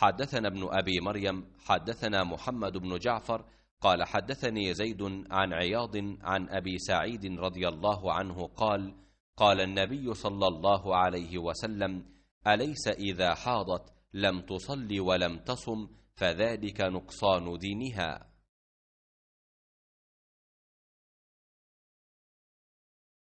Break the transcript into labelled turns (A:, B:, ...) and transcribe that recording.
A: حدثنا ابن أبي مريم
B: حدثنا محمد بن جعفر قال حدثني زيد عن عياض عن أبي سعيد رضي الله عنه قال قال النبي صلى الله عليه وسلم أليس إذا حاضت لم تصلي ولم تصم فذلك
A: نقصان دينها